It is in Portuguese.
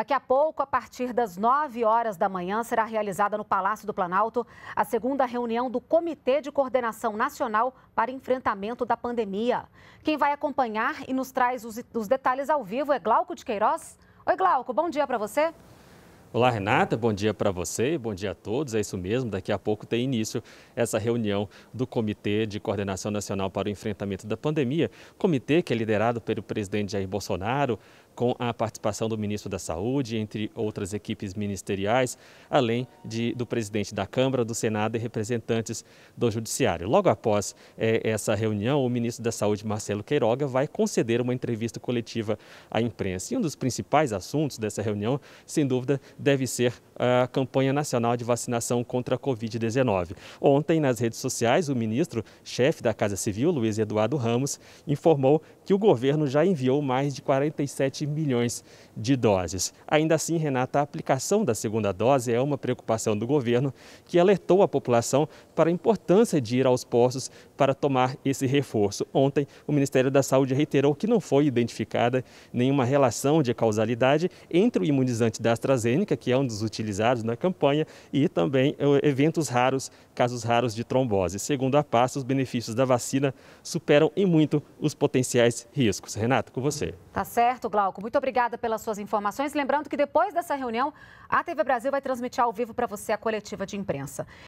Daqui a pouco, a partir das 9 horas da manhã, será realizada no Palácio do Planalto a segunda reunião do Comitê de Coordenação Nacional para Enfrentamento da Pandemia. Quem vai acompanhar e nos traz os, os detalhes ao vivo é Glauco de Queiroz. Oi, Glauco, bom dia para você. Olá, Renata, bom dia para você, bom dia a todos. É isso mesmo, daqui a pouco tem início essa reunião do Comitê de Coordenação Nacional para o Enfrentamento da Pandemia. Comitê que é liderado pelo presidente Jair Bolsonaro, com a participação do ministro da Saúde, entre outras equipes ministeriais, além de, do presidente da Câmara, do Senado e representantes do Judiciário. Logo após eh, essa reunião, o ministro da Saúde, Marcelo Queiroga, vai conceder uma entrevista coletiva à imprensa. E um dos principais assuntos dessa reunião, sem dúvida, deve ser a campanha nacional de vacinação contra a Covid-19. Ontem, nas redes sociais, o ministro, chefe da Casa Civil, Luiz Eduardo Ramos, informou que o governo já enviou mais de 47 milhões de doses. Ainda assim, Renata, a aplicação da segunda dose é uma preocupação do governo, que alertou a população para a importância de ir aos postos para tomar esse reforço. Ontem, o Ministério da Saúde reiterou que não foi identificada nenhuma relação de causalidade entre o imunizante da AstraZeneca, que é um dos utilizados na campanha, e também eh, eventos raros, casos raros de trombose. Segundo a pasta, os benefícios da vacina superam em muito os potenciais riscos. Renato, com você. Tá certo, Glauco. Muito obrigada pelas suas informações. Lembrando que depois dessa reunião, a TV Brasil vai transmitir ao vivo para você a coletiva de imprensa.